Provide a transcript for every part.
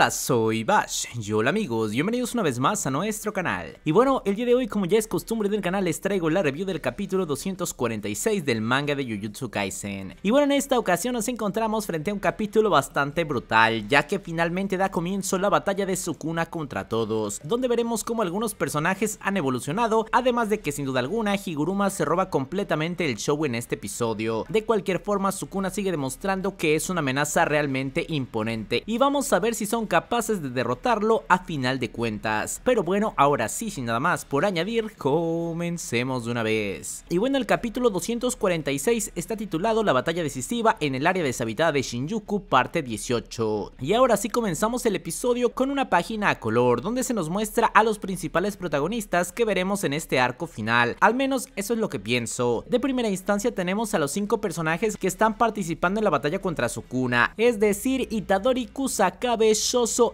Hola, soy Bash y hola amigos, bienvenidos una vez más a nuestro canal. Y bueno, el día de hoy como ya es costumbre del canal les traigo la review del capítulo 246 del manga de Jujutsu Kaisen. Y bueno, en esta ocasión nos encontramos frente a un capítulo bastante brutal, ya que finalmente da comienzo la batalla de Sukuna contra todos, donde veremos cómo algunos personajes han evolucionado, además de que sin duda alguna Higuruma se roba completamente el show en este episodio. De cualquier forma, Sukuna sigue demostrando que es una amenaza realmente imponente y vamos a ver si son capaces de derrotarlo a final de cuentas. Pero bueno, ahora sí, sin nada más por añadir, comencemos de una vez. Y bueno, el capítulo 246 está titulado La batalla decisiva en el área deshabitada de Shinjuku, parte 18. Y ahora sí comenzamos el episodio con una página a color, donde se nos muestra a los principales protagonistas que veremos en este arco final. Al menos eso es lo que pienso. De primera instancia tenemos a los cinco personajes que están participando en la batalla contra Sukuna, es decir, Itadori, Kusakabe,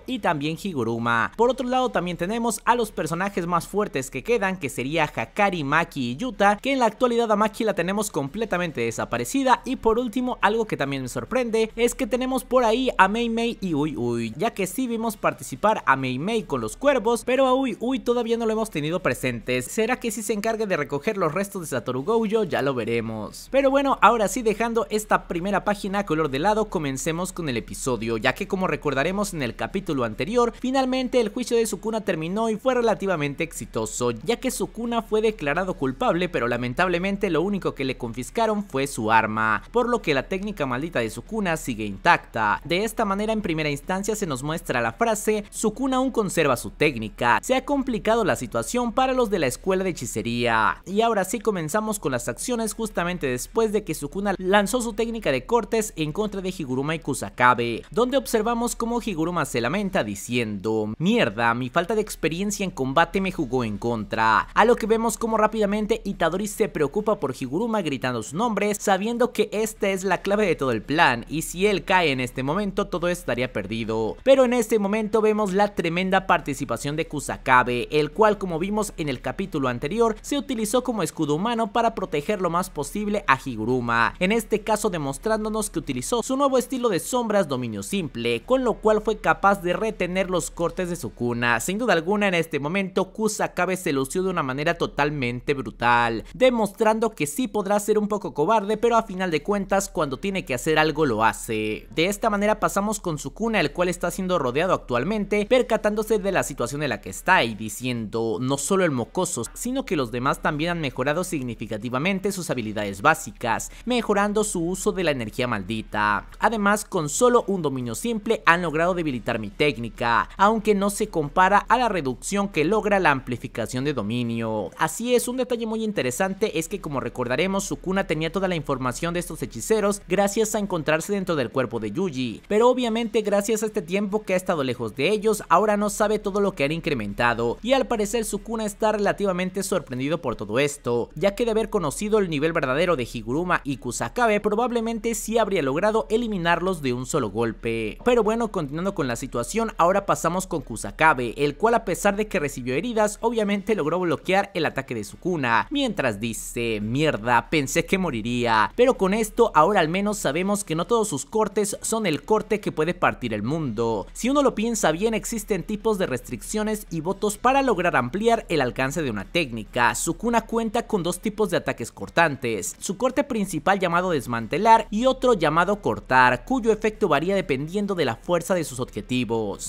y también Higuruma. Por otro lado también tenemos a los personajes más fuertes que quedan que sería Hakari, Maki y Yuta que en la actualidad a Maki la tenemos completamente desaparecida y por último algo que también me sorprende es que tenemos por ahí a Mei Mei y Uy Uy ya que sí vimos participar a Mei Mei con los cuervos pero a Uy Uy todavía no lo hemos tenido presentes. ¿Será que si se encargue de recoger los restos de Satoru Gojo? Ya lo veremos. Pero bueno ahora sí dejando esta primera página color de lado comencemos con el episodio ya que como recordaremos en el capítulo anterior, finalmente el juicio de Sukuna terminó y fue relativamente exitoso, ya que Sukuna fue declarado culpable, pero lamentablemente lo único que le confiscaron fue su arma, por lo que la técnica maldita de Sukuna sigue intacta. De esta manera en primera instancia se nos muestra la frase, Sukuna aún conserva su técnica, se ha complicado la situación para los de la escuela de hechicería. Y ahora sí comenzamos con las acciones justamente después de que Sukuna lanzó su técnica de cortes en contra de Higuruma y Kusakabe, donde observamos cómo Higuruma se lamenta diciendo, mierda, mi falta de experiencia en combate me jugó en contra. A lo que vemos como rápidamente Itadori se preocupa por Higuruma gritando su nombre, sabiendo que esta es la clave de todo el plan y si él cae en este momento todo estaría perdido. Pero en este momento vemos la tremenda participación de Kusakabe, el cual como vimos en el capítulo anterior se utilizó como escudo humano para proteger lo más posible a Higuruma, en este caso demostrándonos que utilizó su nuevo estilo de sombras dominio simple, con lo cual fue capaz de retener los cortes de su cuna Sin duda alguna en este momento Kusakabe se lució de una manera totalmente brutal, demostrando que sí podrá ser un poco cobarde pero a final de cuentas cuando tiene que hacer algo lo hace. De esta manera pasamos con Su cuna el cual está siendo rodeado actualmente percatándose de la situación en la que está y diciendo no solo el mocoso sino que los demás también han mejorado significativamente sus habilidades básicas, mejorando su uso de la energía maldita. Además con solo un dominio simple han logrado debilitar mi técnica, aunque no se compara a la reducción que logra la amplificación de dominio. Así es, un detalle muy interesante es que como recordaremos, Sukuna tenía toda la información de estos hechiceros gracias a encontrarse dentro del cuerpo de Yuji, pero obviamente gracias a este tiempo que ha estado lejos de ellos, ahora no sabe todo lo que han incrementado, y al parecer Sukuna está relativamente sorprendido por todo esto, ya que de haber conocido el nivel verdadero de Higuruma y Kusakabe, probablemente sí habría logrado eliminarlos de un solo golpe. Pero bueno, continuando con la situación, ahora pasamos con Kusakabe, el cual a pesar de que recibió heridas, obviamente logró bloquear el ataque de Sukuna, mientras dice, mierda, pensé que moriría, pero con esto ahora al menos sabemos que no todos sus cortes son el corte que puede partir el mundo. Si uno lo piensa bien, existen tipos de restricciones y votos para lograr ampliar el alcance de una técnica. Sukuna cuenta con dos tipos de ataques cortantes, su corte principal llamado desmantelar y otro llamado cortar, cuyo efecto varía dependiendo de la fuerza de sus objetivos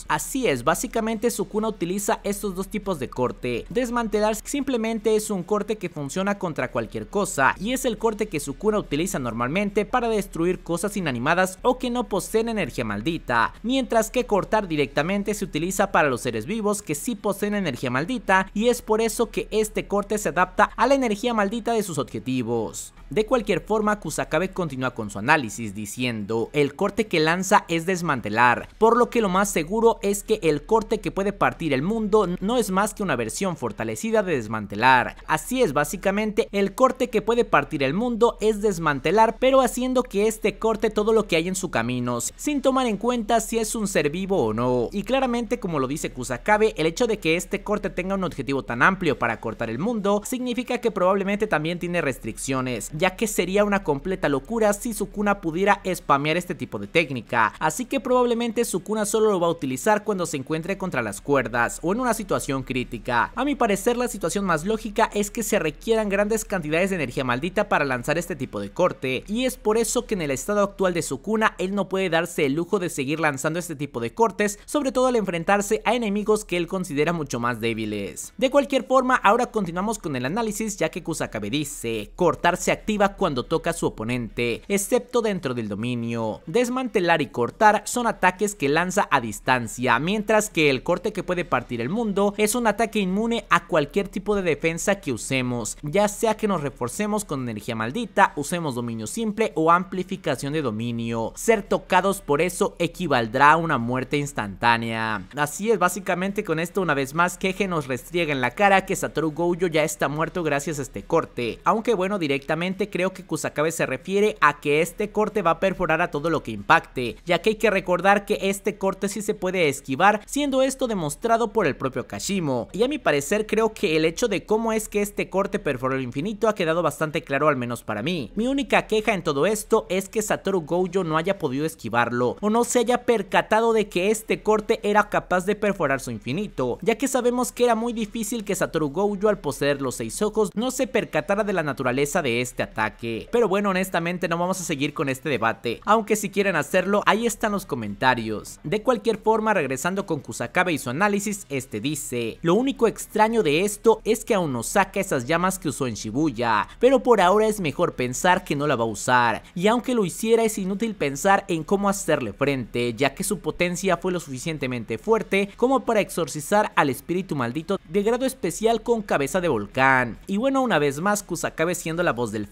Así es, básicamente Sukuna utiliza estos dos tipos de corte. Desmantelar simplemente es un corte que funciona contra cualquier cosa y es el corte que Sukuna utiliza normalmente para destruir cosas inanimadas o que no poseen energía maldita, mientras que cortar directamente se utiliza para los seres vivos que sí poseen energía maldita y es por eso que este corte se adapta a la energía maldita de sus objetivos. De cualquier forma, Kusakabe continúa con su análisis diciendo, el corte que lanza es desmantelar, por lo que lo más seguro es que el corte que puede partir el mundo no es más que una versión fortalecida de desmantelar. Así es, básicamente, el corte que puede partir el mundo es desmantelar, pero haciendo que este corte todo lo que hay en su camino, sin tomar en cuenta si es un ser vivo o no. Y claramente, como lo dice Kusakabe, el hecho de que este corte tenga un objetivo tan amplio para cortar el mundo, significa que probablemente también tiene restricciones, ya que sería una completa locura si Sukuna pudiera spamear este tipo de técnica, así que probablemente Sukuna solo lo va a utilizar cuando se encuentre contra las cuerdas o en una situación crítica. A mi parecer la situación más lógica es que se requieran grandes cantidades de energía maldita para lanzar este tipo de corte, y es por eso que en el estado actual de Sukuna él no puede darse el lujo de seguir lanzando este tipo de cortes, sobre todo al enfrentarse a enemigos que él considera mucho más débiles. De cualquier forma, ahora continuamos con el análisis ya que Kusakabe dice, cortarse a cuando toca a su oponente, excepto dentro del dominio. Desmantelar y cortar son ataques que lanza a distancia, mientras que el corte que puede partir el mundo es un ataque inmune a cualquier tipo de defensa que usemos, ya sea que nos reforcemos con energía maldita, usemos dominio simple o amplificación de dominio. Ser tocados por eso equivaldrá a una muerte instantánea. Así es, básicamente con esto una vez más queje nos restriega en la cara que Satoru Gojo ya está muerto gracias a este corte, aunque bueno directamente creo que Kusakabe se refiere a que este corte va a perforar a todo lo que impacte, ya que hay que recordar que este corte sí se puede esquivar, siendo esto demostrado por el propio Kashimo. Y a mi parecer creo que el hecho de cómo es que este corte perforó el infinito ha quedado bastante claro al menos para mí. Mi única queja en todo esto es que Satoru Gojo no haya podido esquivarlo, o no se haya percatado de que este corte era capaz de perforar su infinito, ya que sabemos que era muy difícil que Satoru Gojo al poseer los seis ojos no se percatara de la naturaleza de este ataque. Pero bueno, honestamente no vamos a seguir con este debate, aunque si quieren hacerlo, ahí están los comentarios. De cualquier forma, regresando con Kusakabe y su análisis, este dice, lo único extraño de esto es que aún no saca esas llamas que usó en Shibuya, pero por ahora es mejor pensar que no la va a usar, y aunque lo hiciera es inútil pensar en cómo hacerle frente, ya que su potencia fue lo suficientemente fuerte como para exorcizar al espíritu maldito de grado especial con cabeza de volcán. Y bueno, una vez más, Kusakabe siendo la voz del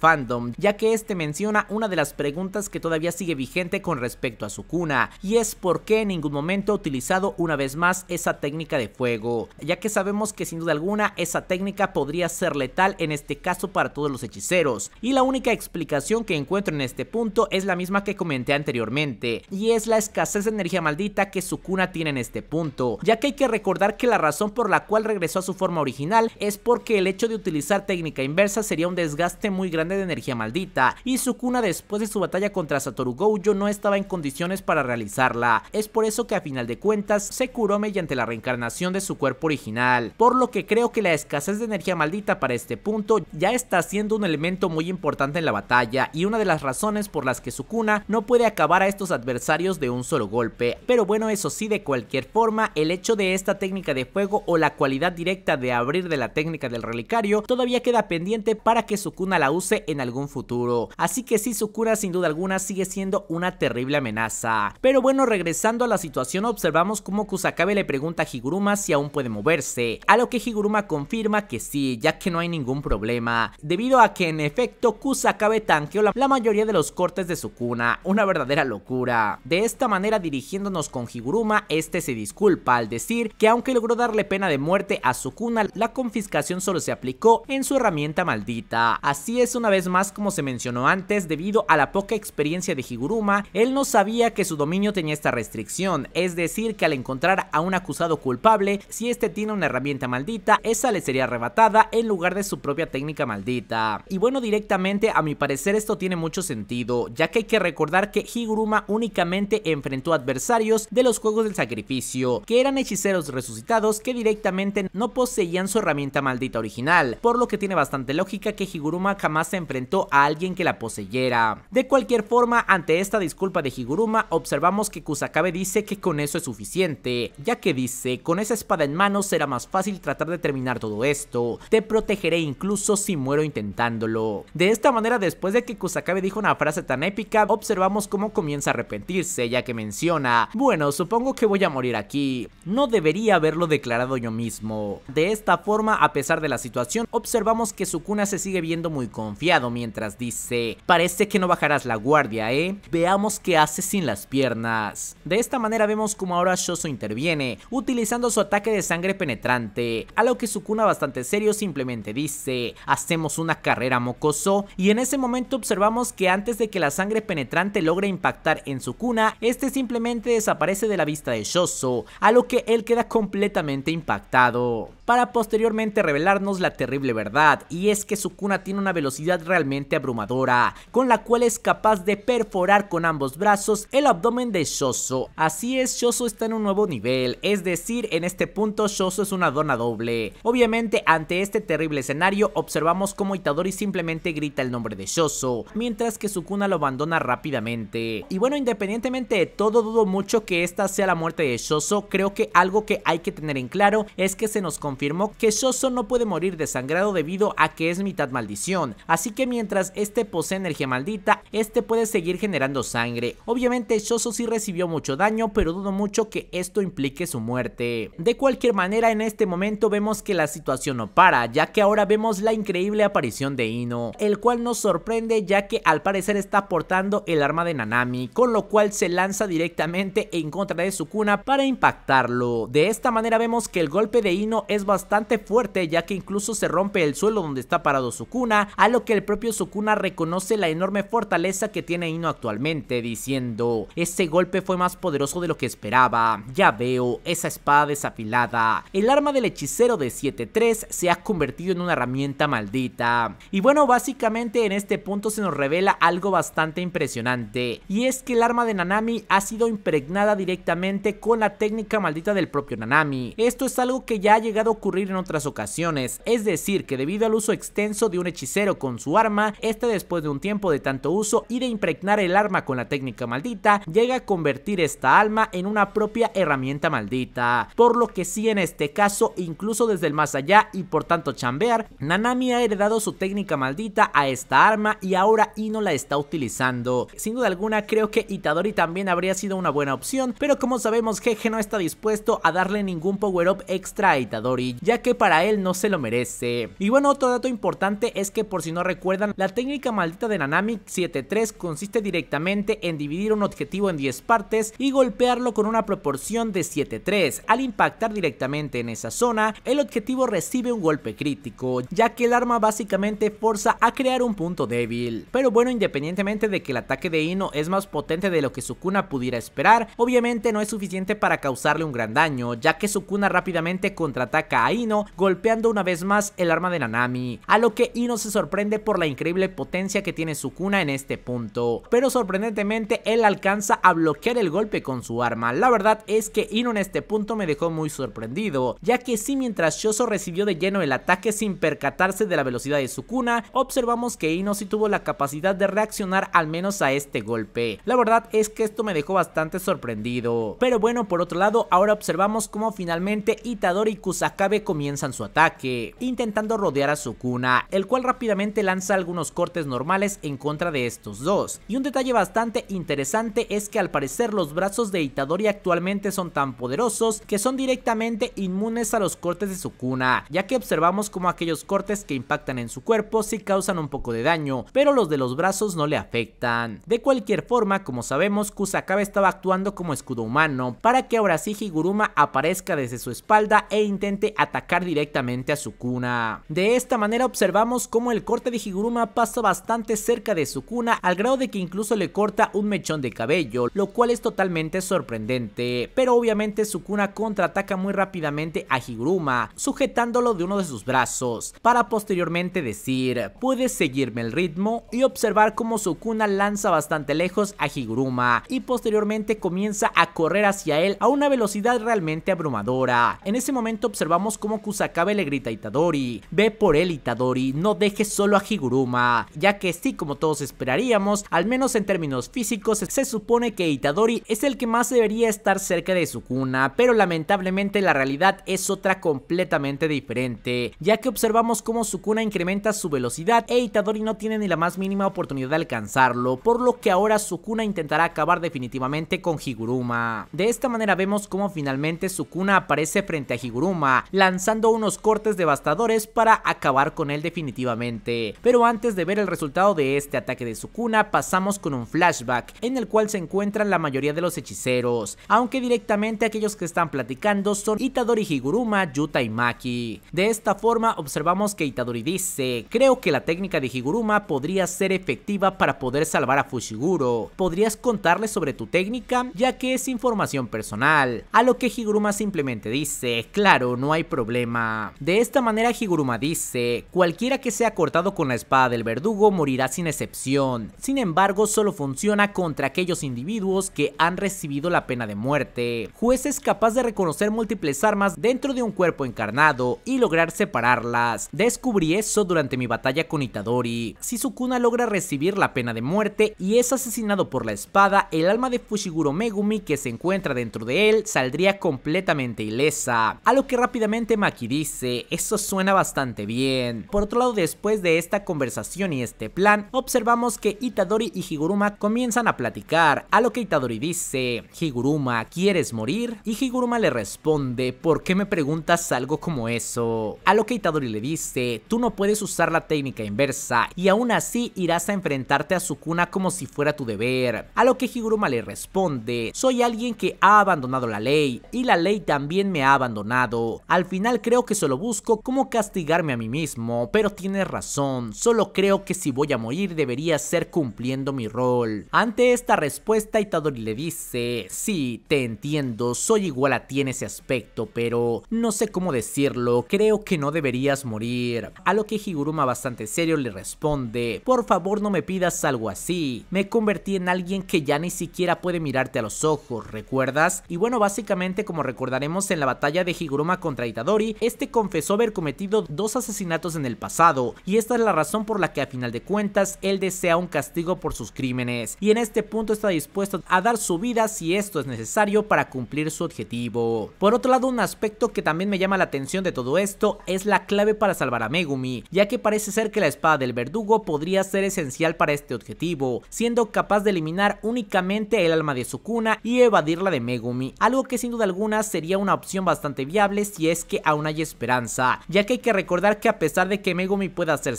ya que este menciona una de las preguntas que todavía sigue vigente con respecto a su cuna, y es por qué en ningún momento ha utilizado una vez más esa técnica de fuego, ya que sabemos que sin duda alguna esa técnica podría ser letal en este caso para todos los hechiceros, y la única explicación que encuentro en este punto es la misma que comenté anteriormente, y es la escasez de energía maldita que su cuna tiene en este punto, ya que hay que recordar que la razón por la cual regresó a su forma original es porque el hecho de utilizar técnica inversa sería un desgaste muy grande de energía maldita y Sukuna después de su batalla contra Satoru Gojo no estaba en condiciones para realizarla. Es por eso que a final de cuentas se curó mediante la reencarnación de su cuerpo original, por lo que creo que la escasez de energía maldita para este punto ya está siendo un elemento muy importante en la batalla y una de las razones por las que Sukuna no puede acabar a estos adversarios de un solo golpe. Pero bueno, eso sí, de cualquier forma, el hecho de esta técnica de fuego o la cualidad directa de abrir de la técnica del relicario todavía queda pendiente para que Sukuna la use en algún futuro. Así que cura sin duda alguna sigue siendo una terrible amenaza. Pero bueno, regresando a la situación observamos cómo Kusakabe le pregunta a Higuruma si aún puede moverse, a lo que Higuruma confirma que sí, ya que no hay ningún problema, debido a que en efecto Kusakabe tanqueó la, mayoría de los cortes de Sukuna, una verdadera locura. De esta manera dirigiéndonos con Higuruma, este se disculpa al decir que aunque logró darle pena de muerte a su Sukuna, la confiscación solo se aplicó en su herramienta maldita. Así es una una vez más como se mencionó antes, debido a la poca experiencia de Higuruma, él no sabía que su dominio tenía esta restricción, es decir que al encontrar a un acusado culpable, si este tiene una herramienta maldita, esa le sería arrebatada en lugar de su propia técnica maldita. Y bueno, directamente a mi parecer esto tiene mucho sentido, ya que hay que recordar que Higuruma únicamente enfrentó adversarios de los juegos del sacrificio, que eran hechiceros resucitados que directamente no poseían su herramienta maldita original, por lo que tiene bastante lógica que Higuruma jamás enfrentó a alguien que la poseyera. De cualquier forma, ante esta disculpa de Higuruma, observamos que Kusakabe dice que con eso es suficiente, ya que dice, con esa espada en mano será más fácil tratar de terminar todo esto, te protegeré incluso si muero intentándolo. De esta manera, después de que Kusakabe dijo una frase tan épica, observamos cómo comienza a arrepentirse, ya que menciona, bueno, supongo que voy a morir aquí, no debería haberlo declarado yo mismo. De esta forma, a pesar de la situación, observamos que Sukuna se sigue viendo muy confiada mientras dice, parece que no bajarás la guardia, ¿eh? Veamos qué hace sin las piernas. De esta manera vemos como ahora Shoso interviene, utilizando su ataque de sangre penetrante, a lo que Sukuna bastante serio simplemente dice, hacemos una carrera mocoso, y en ese momento observamos que antes de que la sangre penetrante logre impactar en Sukuna, este simplemente desaparece de la vista de Shoso, a lo que él queda completamente impactado. Para posteriormente revelarnos la terrible verdad, y es que Sukuna tiene una velocidad realmente abrumadora, con la cual es capaz de perforar con ambos brazos el abdomen de Shoso. Así es, Shoso está en un nuevo nivel, es decir, en este punto Shoso es una dona doble. Obviamente, ante este terrible escenario, observamos cómo Itadori simplemente grita el nombre de Shoso, mientras que Sukuna lo abandona rápidamente. Y bueno, independientemente de todo, dudo mucho que esta sea la muerte de Shoso, creo que algo que hay que tener en claro es que se nos confirmó que Shoso no puede morir desangrado debido a que es mitad maldición, así así que mientras este posee energía maldita, este puede seguir generando sangre. Obviamente Shoso sí recibió mucho daño, pero dudo mucho que esto implique su muerte. De cualquier manera, en este momento vemos que la situación no para, ya que ahora vemos la increíble aparición de Ino, el cual nos sorprende ya que al parecer está portando el arma de Nanami, con lo cual se lanza directamente en contra de Sukuna para impactarlo. De esta manera vemos que el golpe de Ino es bastante fuerte, ya que incluso se rompe el suelo donde está parado Sukuna, a lo que el propio Sukuna reconoce la enorme fortaleza que tiene Ino actualmente, diciendo, este golpe fue más poderoso de lo que esperaba, ya veo, esa espada desafilada, el arma del hechicero de 7-3 se ha convertido en una herramienta maldita. Y bueno, básicamente en este punto se nos revela algo bastante impresionante, y es que el arma de Nanami ha sido impregnada directamente con la técnica maldita del propio Nanami. Esto es algo que ya ha llegado a ocurrir en otras ocasiones, es decir, que debido al uso extenso de un hechicero con su su arma, este después de un tiempo de tanto uso y de impregnar el arma con la técnica maldita, llega a convertir esta alma en una propia herramienta maldita. Por lo que sí en este caso, incluso desde el más allá y por tanto chambear, Nanami ha heredado su técnica maldita a esta arma y ahora Ino la está utilizando. Sin duda alguna creo que Itadori también habría sido una buena opción, pero como sabemos Jeje no está dispuesto a darle ningún power up extra a Itadori, ya que para él no se lo merece. Y bueno, otro dato importante es que por si no recuerdo recuerdan, la técnica maldita de Nanami 7-3 consiste directamente en dividir un objetivo en 10 partes y golpearlo con una proporción de 7-3. Al impactar directamente en esa zona, el objetivo recibe un golpe crítico, ya que el arma básicamente forza a crear un punto débil. Pero bueno, independientemente de que el ataque de Ino es más potente de lo que Sukuna pudiera esperar, obviamente no es suficiente para causarle un gran daño, ya que Sukuna rápidamente contraataca a Ino, golpeando una vez más el arma de Nanami, a lo que Ino se sorprende por la increíble potencia que tiene Sukuna en este punto, pero sorprendentemente él alcanza a bloquear el golpe con su arma. La verdad es que Ino en este punto me dejó muy sorprendido, ya que si mientras Shoso recibió de lleno el ataque sin percatarse de la velocidad de Sukuna, observamos que Ino sí tuvo la capacidad de reaccionar al menos a este golpe. La verdad es que esto me dejó bastante sorprendido. Pero bueno, por otro lado, ahora observamos cómo finalmente Itadori y Kusakabe comienzan su ataque, intentando rodear a su cuna, el cual rápidamente lanza algunos cortes normales en contra de estos dos. Y un detalle bastante interesante es que al parecer los brazos de Itadori actualmente son tan poderosos que son directamente inmunes a los cortes de su cuna, ya que observamos como aquellos cortes que impactan en su cuerpo sí causan un poco de daño, pero los de los brazos no le afectan. De cualquier forma, como sabemos, Kusakabe estaba actuando como escudo humano, para que ahora sí Higuruma aparezca desde su espalda e intente atacar directamente a cuna, De esta manera observamos cómo el corte Higuruma pasa bastante cerca de su cuna al grado de que incluso le corta un mechón de cabello, lo cual es totalmente sorprendente, pero obviamente Sukuna contraataca muy rápidamente a Higuruma, sujetándolo de uno de sus brazos, para posteriormente decir, puedes seguirme el ritmo y observar cómo Sukuna lanza bastante lejos a Higuruma y posteriormente comienza a correr hacia él a una velocidad realmente abrumadora. En ese momento observamos cómo Kusakabe le grita a Itadori, ve por él Itadori, no dejes solo a Higuruma, ya que sí, como todos esperaríamos, al menos en términos físicos, se supone que Itadori es el que más debería estar cerca de su cuna, pero lamentablemente la realidad es otra completamente diferente, ya que observamos cómo Sukuna incrementa su velocidad e Itadori no tiene ni la más mínima oportunidad de alcanzarlo, por lo que ahora Sukuna intentará acabar definitivamente con Higuruma. De esta manera vemos cómo finalmente Sukuna aparece frente a Higuruma, lanzando unos cortes devastadores para acabar con él definitivamente. Pero antes de ver el resultado de este ataque de Sukuna, pasamos con un flashback en el cual se encuentran la mayoría de los hechiceros, aunque directamente aquellos que están platicando son Itadori Higuruma, Yuta y Maki. De esta forma observamos que Itadori dice, creo que la técnica de Higuruma podría ser efectiva para poder salvar a Fushiguro. ¿Podrías contarle sobre tu técnica? Ya que es información personal. A lo que Higuruma simplemente dice, claro, no hay problema. De esta manera Higuruma dice, cualquiera que sea cortado con la espada del verdugo morirá sin excepción. Sin embargo, solo funciona contra aquellos individuos que han recibido la pena de muerte. Juez es capaz de reconocer múltiples armas dentro de un cuerpo encarnado y lograr separarlas. Descubrí eso durante mi batalla con Itadori. Si Sukuna logra recibir la pena de muerte y es asesinado por la espada, el alma de Fushiguro Megumi que se encuentra dentro de él saldría completamente ilesa. A lo que rápidamente Maki dice, eso suena bastante bien. Por otro lado, después de esta conversación y este plan, observamos que Itadori y Higuruma comienzan a platicar, a lo que Itadori dice, Higuruma, ¿quieres morir? Y Higuruma le responde, ¿por qué me preguntas algo como eso? A lo que Itadori le dice, tú no puedes usar la técnica inversa y aún así irás a enfrentarte a Sukuna como si fuera tu deber. A lo que Higuruma le responde, soy alguien que ha abandonado la ley y la ley también me ha abandonado. Al final creo que solo busco cómo castigarme a mí mismo, pero tienes razón solo creo que si voy a morir debería ser cumpliendo mi rol. Ante esta respuesta Itadori le dice, sí, te entiendo, soy igual a ti en ese aspecto, pero no sé cómo decirlo, creo que no deberías morir. A lo que Higuruma bastante serio le responde, por favor no me pidas algo así, me convertí en alguien que ya ni siquiera puede mirarte a los ojos, ¿recuerdas? Y bueno, básicamente como recordaremos en la batalla de Higuruma contra Itadori, este confesó haber cometido dos asesinatos en el pasado, y esta es la razón por la que a final de cuentas él desea un castigo por sus crímenes y en este punto está dispuesto a dar su vida si esto es necesario para cumplir su objetivo. Por otro lado, un aspecto que también me llama la atención de todo esto es la clave para salvar a Megumi, ya que parece ser que la espada del verdugo podría ser esencial para este objetivo, siendo capaz de eliminar únicamente el alma de Sukuna y evadirla de Megumi, algo que sin duda alguna sería una opción bastante viable si es que aún hay esperanza, ya que hay que recordar que a pesar de que Megumi pueda ser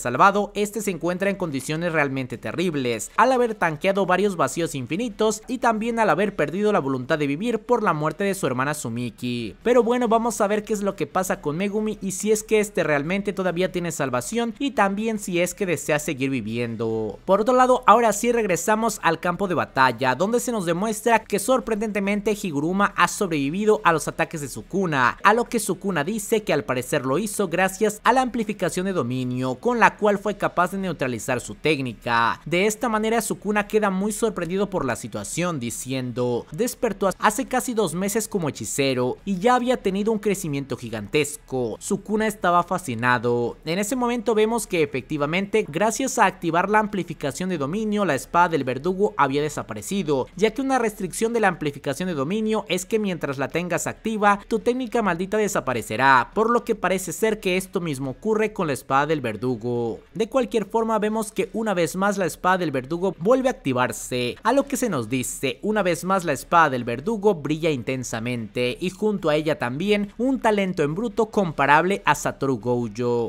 este se encuentra en condiciones realmente terribles, al haber tanqueado varios vacíos infinitos y también al haber perdido la voluntad de vivir por la muerte de su hermana Sumiki. Pero bueno, vamos a ver qué es lo que pasa con Megumi y si es que este realmente todavía tiene salvación y también si es que desea seguir viviendo. Por otro lado, ahora sí regresamos al campo de batalla, donde se nos demuestra que sorprendentemente Higuruma ha sobrevivido a los ataques de Sukuna, a lo que Sukuna dice que al parecer lo hizo gracias a la amplificación de dominio, con la cual fue capaz de neutralizar su técnica. De esta manera Sukuna queda muy sorprendido por la situación diciendo, despertó hace casi dos meses como hechicero y ya había tenido un crecimiento gigantesco. Sukuna estaba fascinado. En ese momento vemos que efectivamente gracias a activar la amplificación de dominio la espada del verdugo había desaparecido, ya que una restricción de la amplificación de dominio es que mientras la tengas activa tu técnica maldita desaparecerá, por lo que parece ser que esto mismo ocurre con la espada del verdugo. De cualquier forma vemos que una vez más la espada del verdugo vuelve a activarse, a lo que se nos dice, una vez más la espada del verdugo brilla intensamente y junto a ella también un talento en bruto comparable a Satoru Gojo.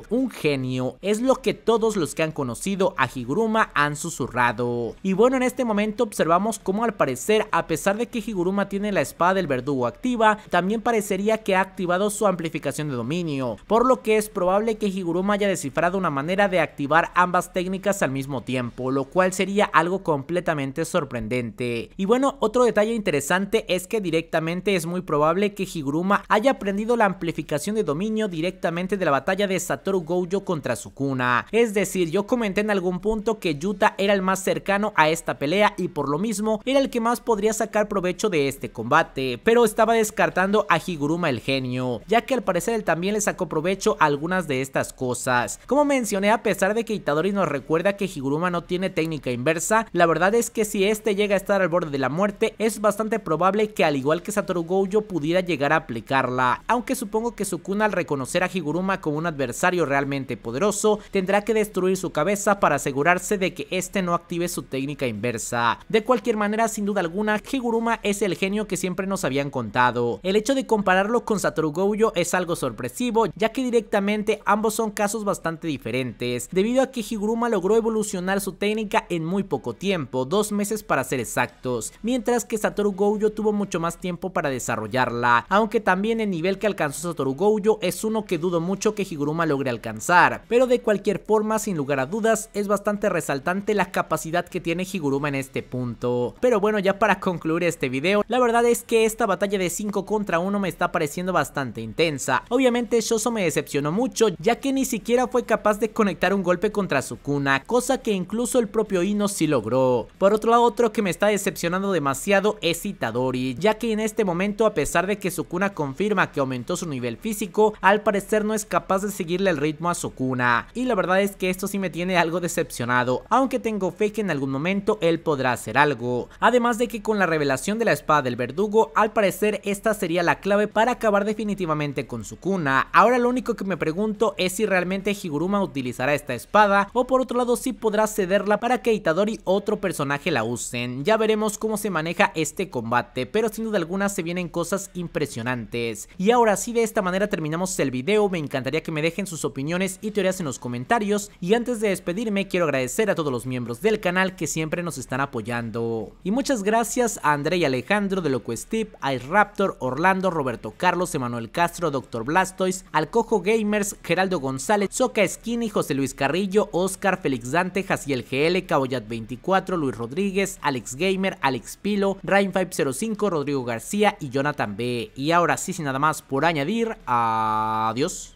Un genio, es lo que todos los que han conocido a Higuruma han susurrado. Y bueno, en este momento observamos cómo al parecer, a pesar de que Higuruma tiene la espada del verdugo activa, también parecería que ha activado su amplificación de dominio, por lo que es probable que Higuruma haya descifrado una manera de activar ambas técnicas al mismo tiempo, lo cual sería algo completamente sorprendente. Y bueno, otro detalle interesante es que directamente es muy probable que Higuruma haya aprendido la amplificación de dominio directamente de la batalla de Satoru Gojo contra Sukuna. Es decir, yo comenté en algún punto que Yuta era el más cercano a esta pelea y por lo mismo era el que más podría sacar provecho de este combate, pero estaba descartando a Higuruma el genio, ya que al parecer él también le sacó provecho a algunas de estas cosas. Como mencioné a pesar de que Itadori nos recuerda que Higuruma no tiene técnica inversa, la verdad es que si este llega a estar al borde de la muerte, es bastante probable que al igual que Satoru Gojo pudiera llegar a aplicarla, aunque supongo que Sukuna al reconocer a Higuruma como un adversario realmente poderoso, tendrá que destruir su cabeza para asegurarse de que este no active su técnica inversa. De cualquier manera, sin duda alguna, Higuruma es el genio que siempre nos habían contado. El hecho de compararlo con Satoru Gojo es algo sorpresivo, ya que directamente ambos son casos bastante diferentes debido a que Higuruma logró evolucionar su técnica en muy poco tiempo, dos meses para ser exactos, mientras que Satoru Gojo tuvo mucho más tiempo para desarrollarla, aunque también el nivel que alcanzó Satoru Gojo es uno que dudo mucho que Higuruma logre alcanzar, pero de cualquier forma, sin lugar a dudas, es bastante resaltante la capacidad que tiene Higuruma en este punto. Pero bueno, ya para concluir este video, la verdad es que esta batalla de 5 contra 1 me está pareciendo bastante intensa. Obviamente Shoso me decepcionó mucho, ya que ni siquiera fue capaz de conectar un golpe contra Sukuna, cosa que incluso el propio Ino sí logró. Por otro lado, otro que me está decepcionando demasiado es Itadori, ya que en este momento a pesar de que Sukuna confirma que aumentó su nivel físico, al parecer no es capaz de seguirle el ritmo a Sukuna, y la verdad es que esto sí me tiene algo decepcionado, aunque tengo fe que en algún momento él podrá hacer algo. Además de que con la revelación de la espada del verdugo, al parecer esta sería la clave para acabar definitivamente con su cuna. Ahora lo único que me pregunto es si realmente Higuruma utilizará esta espada o por otro lado si podrá cederla para que Itadori otro personaje la usen. Ya veremos cómo se maneja este combate, pero sin duda alguna se vienen cosas impresionantes. Y ahora si de esta manera terminamos el video, me encantaría que me dejen sus opiniones y teorías en los comentarios y antes de despedirme quiero agradecer a todos los miembros del canal que siempre nos están apoyando. Y muchas gracias a André y Alejandro de Loco Steve, a Raptor, Orlando, Roberto Carlos, Emanuel Castro, Doctor Blastoise, Alcojo Gamers, Geraldo González, Soca Skinny, José Luis Carrillo, Oscar, Félix Dante, Jaciel GL, Caboyat 24, Luis Rodríguez, Alex Gamer, Alex Pilo, Rain505, Rodrigo García y Jonathan B. Y ahora sí, sin nada más por añadir, adiós.